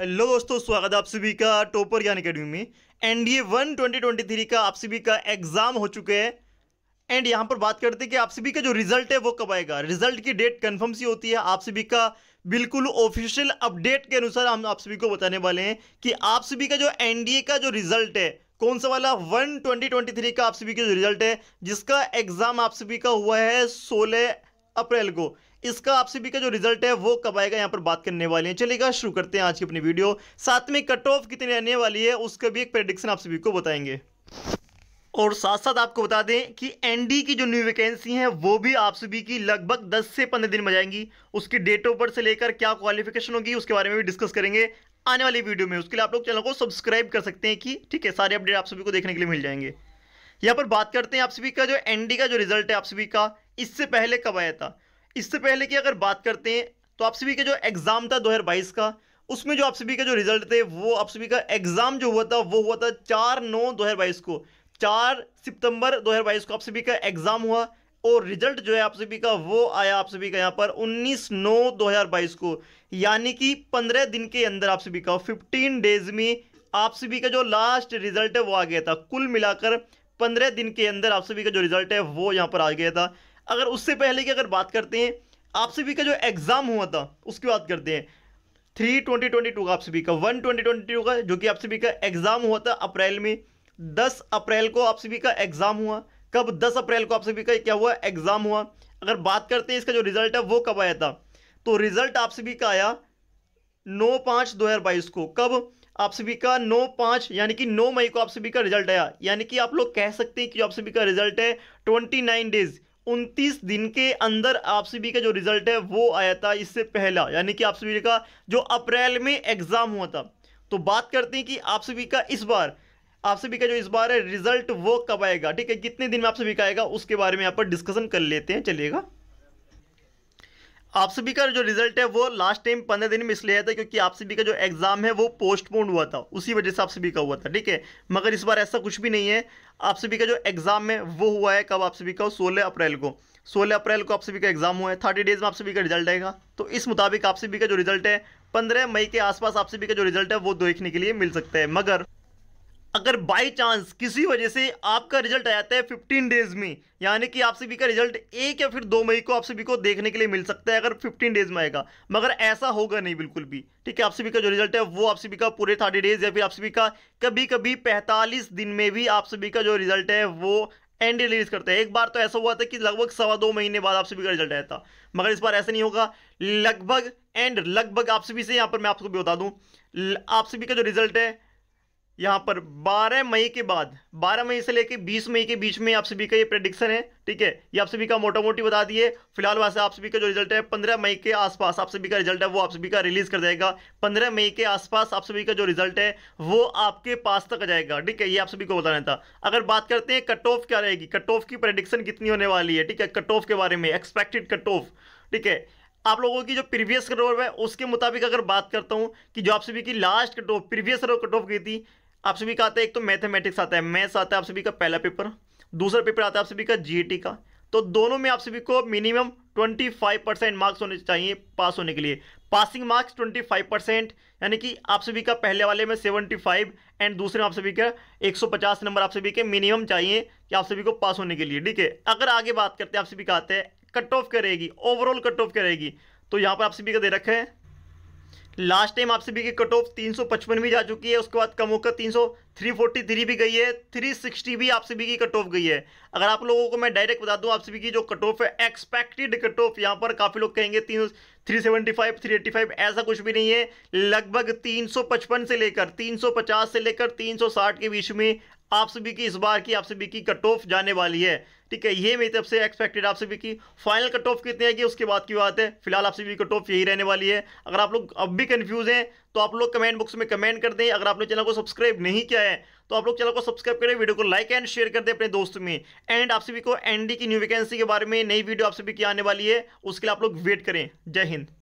hello दोस्तों स्वागत है आप सभी का टोपर ज्ञान अकेडमी में NDA one twenty twenty three का आप सभी का एग्जाम हो चुके हैं एंड यहाँ पर बात करते हैं कि आप सभी का जो रिजल्ट है वो कब आएगा रिजल्ट की डेट कंफर्म सी होती है आप सभी का बिल्कुल ऑफिशियल अपडेट के अनुसार हम आप सभी को बताने वाले हैं कि आप सभी का जो एनडीए का जो रिजल्ट है कौन सा वाला वन ट्वेंटी ट्वेंटी थ्री का आप सभी का जो रिजल्ट है जिसका एग्जाम आप सभी का हुआ है सोलह अप्रैल को इसका आपसे भी का जो रिजल्ट है वो कब आएगा यहाँ पर बात करने वाले हैं चलेगा शुरू करते हैं आज की अपनी वीडियो साथ में कट ऑफ कितनी रहने वाली है उसका भी एक प्रेडिक्शन आप सभी को बताएंगे और साथ साथ आपको बता दें कि एनडी की जो न्यू वैकेंसी है वो भी आप सभी की लगभग 10 से 15 दिन में जाएंगी उसकी डेट ऑफ बर्थ से लेकर क्या क्वालिफिकेशन होगी उसके बारे में भी डिस्कस करेंगे आने वाली वीडियो में उसके लिए आप लोग चैनल को सब्सक्राइब कर सकते हैं कि ठीक है सारे अपडेट आप सभी को देखने के लिए मिल जाएंगे यहाँ पर बात करते हैं आप सभी का जो एनडी का जो रिजल्ट है आप सभी का इससे पहले कब आया था इससे पहले की अगर बात करते हैं तो आप सभी का जो एग्ज़ाम था दो का उसमें जो आप सभी का जो रिजल्ट थे वो आप सभी का एग्ज़ाम जो हुआ था वो हुआ था चार नौ दो को चार सितंबर 2022 को आप सभी का एग्ज़ाम हुआ और रिजल्ट जो है आप सभी का वो आया आप सभी का यहाँ पर 19 नौ 2022 को यानी कि 15 दिन के अंदर आप सभी का 15 डेज में आप सभी का जो लास्ट रिजल्ट है वो आ गया था कुल मिलाकर 15 दिन के अंदर आप सभी का जो रिजल्ट है वो यहाँ पर आ गया था अगर उससे पहले की अगर बात करते हैं आप सभी का जो एग्ज़ाम हुआ था उसकी बात करते हैं थ्री ट्वेंटी ट्वेंटी टू का आप सभी का वन ट्वेंटी ट्वेंटी टू का जो कि आप सभी का एग्ज़ाम हुआ था अप्रैल में दस अप्रैल को आप सभी का एग्ज़ाम हुआ कब दस अप्रैल को आप सभी का क्या हुआ एग्ज़ाम हुआ अगर बात करते हैं इसका जो रिज़ल्ट है वो कब आया था तो रिज़ल्ट आप सभी का आया नौ पाँच दो हज़ार बाईस को कब आप सभी का नौ पाँच यानी कि नौ मई को आप सभी का रिजल्ट आया यानी कि आप लोग कह सकते हैं कि जो सभी का रिजल्ट है ट्वेंटी नाइन डेज़ उनतीस दिन के अंदर आपसीबी का जो रिजल्ट है वो आया था इससे पहला यानी कि आपसीबी का जो अप्रैल में एग्जाम हुआ था तो बात करते हैं कि आपसीबी का इस बार आपसीबी का जो इस बार है रिजल्ट वो कब आएगा ठीक है कितने दिन में आपसीबी का आएगा उसके बारे में यहाँ पर डिस्कशन कर लेते हैं चलिएगा आप सभी का जो रिजल्ट है वो लास्ट टाइम पंद्रह दिन में इसलिए आया था क्योंकि आप सभी का जो एग्जाम है वो पोस्टपोन हुआ था उसी वजह से आप सभी का हुआ था ठीक है मगर इस बार ऐसा कुछ भी नहीं है आप सभी का जो एग्जाम है वो हुआ है कब आप सभी का सोलह अप्रैल को सोलह अप्रैल को आप सभी का एग्जाम हुआ है थर्टी डेज में आप सभी का रिजल्ट आएगा तो इस मुताबिक आप सभी का जो रिजल्ट है पंद्रह मई के आसपास आप सभी का जो रिजल्ट है वो देखने के लिए मिल सकता है मगर अगर बाई चांस किसी वजह से आपका रिजल्ट आ जाता है फिफ्टीन डेज में यानी कि आप सभी का रिजल्ट एक या फिर दो मई को आप सभी को देखने के लिए मिल सकता है अगर फिफ्टीन डेज में आएगा मगर ऐसा होगा नहीं बिल्कुल भी ठीक है आप सभी का जो रिजल्ट है वो आप सभी का पूरे थर्टी डेज या फिर आप सभी का कभी कभी पैंतालीस दिन में भी आप सभी का जो रिजल्ट है वो एंड रिलीज करते हैं एक बार तो ऐसा हुआ था कि लगभग सवा दो महीने बाद आप सभी का रिजल्ट आया था मगर इस बार ऐसा नहीं होगा लगभग एंड लगभग आप सभी से यहाँ पर मैं आपको भी बता दूँ आप सभी का जो रिजल्ट है यहाँ पर 12 मई के बाद 12 मई से लेकर 20 मई के बीच में आप सभी का ये प्रेडिक्शन है ठीक है ये आप सभी का मोटा मोटी बता दिए फिलहाल वैसे आप सभी का जो रिजल्ट है 15 मई के आसपास आप सभी का रिजल्ट है वो आप सभी का रिलीज कर जाएगा 15 मई के आसपास आप सभी का जो रिजल्ट है वो आपके पास तक आ जाएगा ठीक है ये आप सभी को बताना था अगर बात करते हैं कट ऑफ क्या रहेगी कट ऑफ की प्रडिक्शन कितनी होने वाली है ठीक है कट ऑफ के बारे में एक्सपेक्टेड कट ऑफ ठीक है आप लोगों की जो प्रीवियस कट ऑफ है उसके मुताबिक अगर बात करता हूं कि जो आप सभी की last cut off previous cut off गई थी आप सभी का आता है एक तो मैथमेटिक्स आता है मैथ्स आता है आप सभी का पहला पेपर दूसरा पेपर आता है आप सभी का जी का तो दोनों में आप सभी को मिनिमम 25 परसेंट मार्क्स होने चाहिए पास होने के लिए पासिंग मार्क्स 25 परसेंट यानी कि आप सभी का पहले वाले में 75 एंड दूसरे में आप सभी का 150 नंबर आप सभी के मिनिमम चाहिए कि आप सभी को पास होने के लिए ठीक है अगर आगे बात करते हैं आप सभी का आते हैं कट ऑफ क्या ओवरऑल कट ऑफ क्या तो यहाँ पर आप सभी का दे रखा है लास्ट टाइम आप सभी की कट ऑफ तीन भी जा चुकी है उसके बाद कम होकर तीन सौ भी गई है 360 भी आप सभी की कट ऑफ गई है अगर आप लोगों को मैं डायरेक्ट बता दूं आप सभी की जो कट ऑफ है एक्सपेक्टेड कट ऑफ यहां पर काफ़ी लोग कहेंगे तीन 375, फाइव ऐसा कुछ भी नहीं है लगभग 355 से लेकर 350 से लेकर 360 के बीच में आप सभी की इस बार की आप सभी की कट ऑफ जाने वाली है ठीक है ये मेरी तरफ से एक्सपेक्टेड आप सभी की फाइनल कट ऑफ कितनी आएगी उसके बाद की बात है फिलहाल आप सभी कट ऑफ यही रहने वाली है अगर आप लोग अब भी कन्फ्यूज हैं तो आप लोग कमेंट बॉक्स में कमेंट कर दें अगर आपने चैनल को सब्सक्राइब नहीं किया है तो आप लोग चैनल को सब्सक्राइब करें वीडियो को लाइक एंड शेयर कर दें अपने दोस्तों में एंड आप सभी को एनडी की न्यू वैकेंसी के बारे में नई वीडियो आप सभी की आने वाली है उसके लिए आप लोग वेट करें जय हिंद